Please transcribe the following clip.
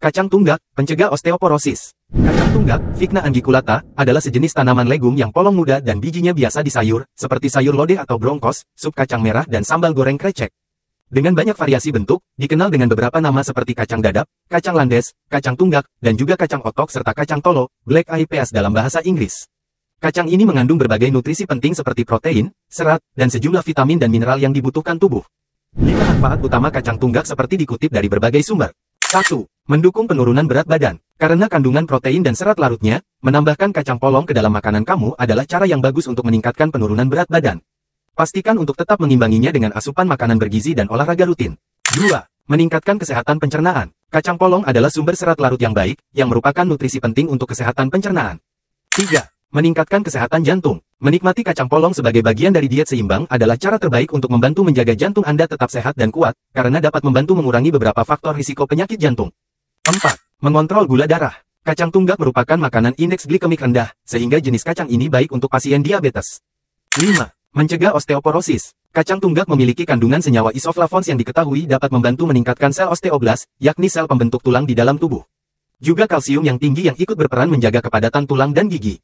Kacang tunggak, pencegah osteoporosis. Kacang tunggak, Ficna angiculata, adalah sejenis tanaman legum yang polong muda dan bijinya biasa disayur, seperti sayur lodeh atau brongkos, sup kacang merah dan sambal goreng krecek. Dengan banyak variasi bentuk, dikenal dengan beberapa nama seperti kacang dadap, kacang landes, kacang tunggak, dan juga kacang otok serta kacang tolo, black IPS dalam bahasa Inggris. Kacang ini mengandung berbagai nutrisi penting seperti protein, serat, dan sejumlah vitamin dan mineral yang dibutuhkan tubuh. Lima manfaat utama kacang tunggak seperti dikutip dari berbagai sumber. 1. Mendukung penurunan berat badan. Karena kandungan protein dan serat larutnya, menambahkan kacang polong ke dalam makanan kamu adalah cara yang bagus untuk meningkatkan penurunan berat badan. Pastikan untuk tetap mengimbanginya dengan asupan makanan bergizi dan olahraga rutin. 2. Meningkatkan kesehatan pencernaan. Kacang polong adalah sumber serat larut yang baik, yang merupakan nutrisi penting untuk kesehatan pencernaan. 3. Meningkatkan kesehatan jantung. Menikmati kacang polong sebagai bagian dari diet seimbang adalah cara terbaik untuk membantu menjaga jantung Anda tetap sehat dan kuat, karena dapat membantu mengurangi beberapa faktor risiko penyakit jantung. 4. Mengontrol gula darah. Kacang tunggak merupakan makanan indeks glikemik rendah, sehingga jenis kacang ini baik untuk pasien diabetes. 5. Mencegah osteoporosis. Kacang tunggak memiliki kandungan senyawa isoflavons yang diketahui dapat membantu meningkatkan sel osteoblas, yakni sel pembentuk tulang di dalam tubuh. Juga kalsium yang tinggi yang ikut berperan menjaga kepadatan tulang dan gigi.